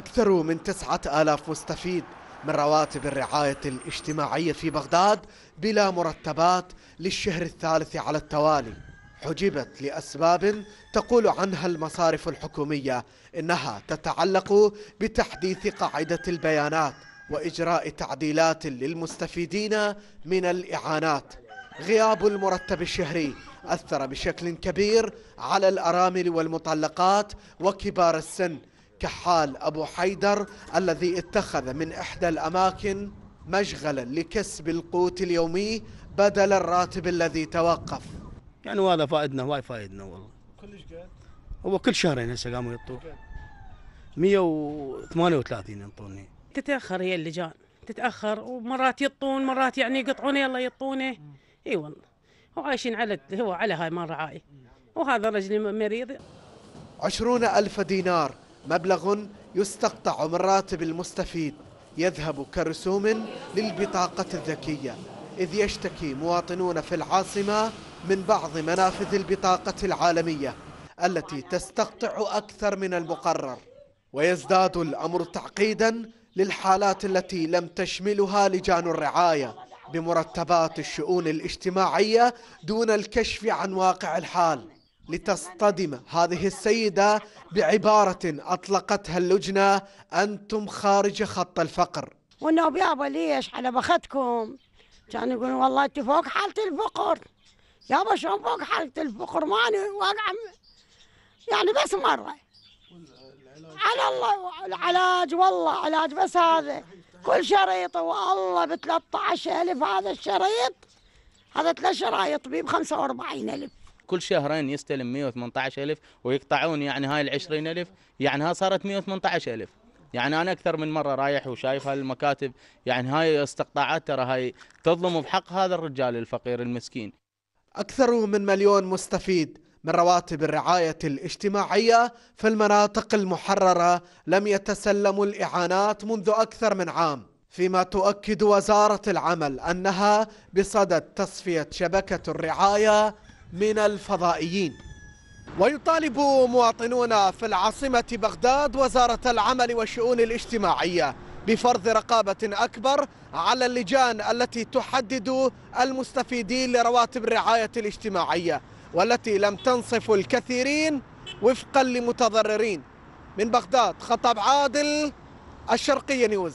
أكثر من تسعة آلاف مستفيد من رواتب الرعاية الاجتماعية في بغداد بلا مرتبات للشهر الثالث على التوالي حجبت لأسباب تقول عنها المصارف الحكومية إنها تتعلق بتحديث قاعدة البيانات وإجراء تعديلات للمستفيدين من الإعانات غياب المرتب الشهري أثر بشكل كبير على الأرامل والمطلقات وكبار السن كحال أبو حيدر الذي اتخذ من إحدى الأماكن مشغلا لكسب القوت اليومي بدل الراتب الذي توقف يعني هذا فائدنا واي فائدنا والله كلش قد هو كل شهرين يعني هسه قاموا يعطوه 138 ينطوني تتاخر هي اللجان تتاخر ومرات يطون مرات يعني يقطعونه يلا يطونه اي والله وعايشين على هو على هاي مال رعاي وهذا رجل مريض عشرون ألف دينار مبلغ يستقطع من راتب المستفيد يذهب كرسوم للبطاقة الذكية إذ يشتكي مواطنون في العاصمة من بعض منافذ البطاقة العالمية التي تستقطع أكثر من المقرر ويزداد الأمر تعقيدا للحالات التي لم تشملها لجان الرعاية بمرتبات الشؤون الاجتماعية دون الكشف عن واقع الحال لتصطدم هذه السيدة بعبارة أطلقتها اللجنة أنتم خارج خط الفقر وأنه بيابا ليش على بختكم كانوا يقولون والله أنت فوق حالة الفقر يابا شلون فوق حالة الفقر ماني واقع يعني بس مرة على الله العلاج والله علاج بس هذا كل شريط والله ب 13000 هذا الشريط هذا ثلاث شرايط بيه ب 45000 كل شهرين يستلم 118000 ويقطعون يعني هاي ال 20000 يعني ها صارت 118000 يعني انا اكثر من مره رايح وشايف هالمكاتب يعني هاي استقطاعات ترى هاي تظلم بحق هذا الرجال الفقير المسكين اكثر من مليون مستفيد من رواتب الرعايه الاجتماعيه في المناطق المحرره لم يتسلموا الاعانات منذ اكثر من عام فيما تؤكد وزاره العمل انها بصدد تصفيه شبكه الرعايه من الفضائيين ويطالب مواطنون في العاصمة بغداد وزارة العمل والشؤون الاجتماعية بفرض رقابة أكبر على اللجان التي تحدد المستفيدين لرواتب الرعاية الاجتماعية والتي لم تنصف الكثيرين وفقا لمتضررين من بغداد خطب عادل الشرقية نيوز